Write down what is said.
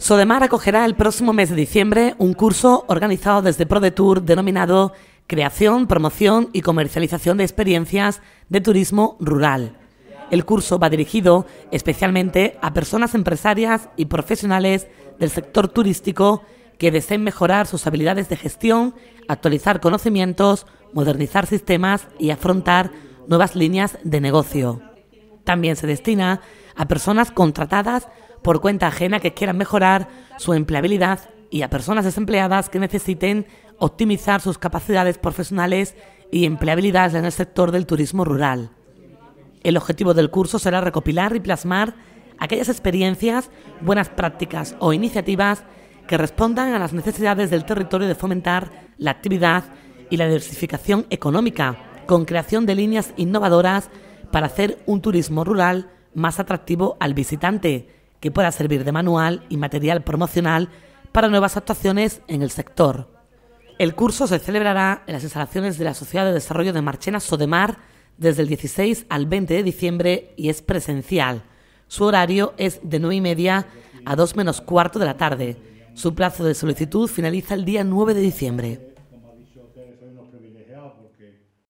Sodemar acogerá el próximo mes de diciembre un curso organizado desde ProDetour denominado Creación, Promoción y Comercialización de Experiencias de Turismo Rural. El curso va dirigido especialmente a personas empresarias y profesionales del sector turístico que deseen mejorar sus habilidades de gestión, actualizar conocimientos, modernizar sistemas y afrontar nuevas líneas de negocio. También se destina a personas contratadas por cuenta ajena que quieran mejorar su empleabilidad y a personas desempleadas que necesiten optimizar sus capacidades profesionales y empleabilidad en el sector del turismo rural. El objetivo del curso será recopilar y plasmar aquellas experiencias, buenas prácticas o iniciativas que respondan a las necesidades del territorio de fomentar la actividad y la diversificación económica, con creación de líneas innovadoras para hacer un turismo rural más atractivo al visitante, que pueda servir de manual y material promocional para nuevas actuaciones en el sector. El curso se celebrará en las instalaciones de la Sociedad de Desarrollo de Marchena Sodemar desde el 16 al 20 de diciembre y es presencial. Su horario es de 9 y media a 2 menos cuarto de la tarde. Su plazo de solicitud finaliza el día 9 de diciembre.